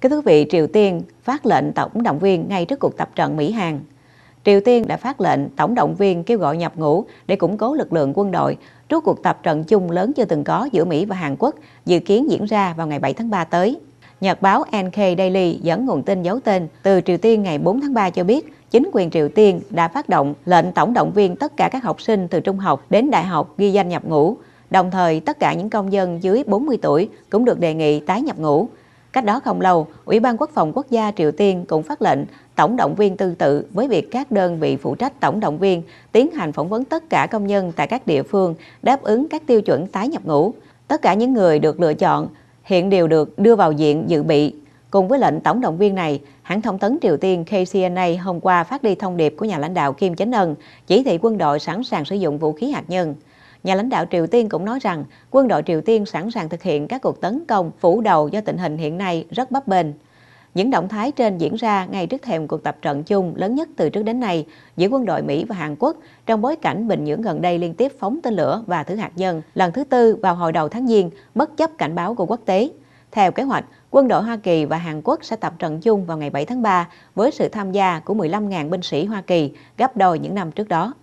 Kính thưa quý vị, Triều Tiên phát lệnh tổng động viên ngay trước cuộc tập trận Mỹ Hàn. Triều Tiên đã phát lệnh tổng động viên kêu gọi nhập ngũ để củng cố lực lượng quân đội trước cuộc tập trận chung lớn chưa từng có giữa Mỹ và Hàn Quốc dự kiến diễn ra vào ngày 7 tháng 3 tới. Nhật báo NK Daily dẫn nguồn tin giấu tên từ Triều Tiên ngày 4 tháng 3 cho biết chính quyền Triều Tiên đã phát động lệnh tổng động viên tất cả các học sinh từ trung học đến đại học ghi danh nhập ngũ. Đồng thời, tất cả những công dân dưới 40 tuổi cũng được đề nghị tái nhập ngũ. Cách đó không lâu, Ủy ban Quốc phòng Quốc gia Triều Tiên cũng phát lệnh tổng động viên tương tự với việc các đơn vị phụ trách tổng động viên tiến hành phỏng vấn tất cả công nhân tại các địa phương đáp ứng các tiêu chuẩn tái nhập ngũ. Tất cả những người được lựa chọn hiện đều được đưa vào diện dự bị. Cùng với lệnh tổng động viên này, hãng thông tấn Triều Tiên KCNA hôm qua phát đi thông điệp của nhà lãnh đạo Kim chính Ân chỉ thị quân đội sẵn sàng sử dụng vũ khí hạt nhân. Nhà lãnh đạo Triều Tiên cũng nói rằng quân đội Triều Tiên sẵn sàng thực hiện các cuộc tấn công phủ đầu do tình hình hiện nay rất bấp bênh. Những động thái trên diễn ra ngay trước thềm cuộc tập trận chung lớn nhất từ trước đến nay giữa quân đội Mỹ và Hàn Quốc trong bối cảnh Bình Nhưỡng gần đây liên tiếp phóng tên lửa và thử hạt nhân lần thứ tư vào hồi đầu tháng Giêng, bất chấp cảnh báo của quốc tế. Theo kế hoạch, quân đội Hoa Kỳ và Hàn Quốc sẽ tập trận chung vào ngày 7 tháng 3 với sự tham gia của 15.000 binh sĩ Hoa Kỳ, gấp đôi những năm trước đó.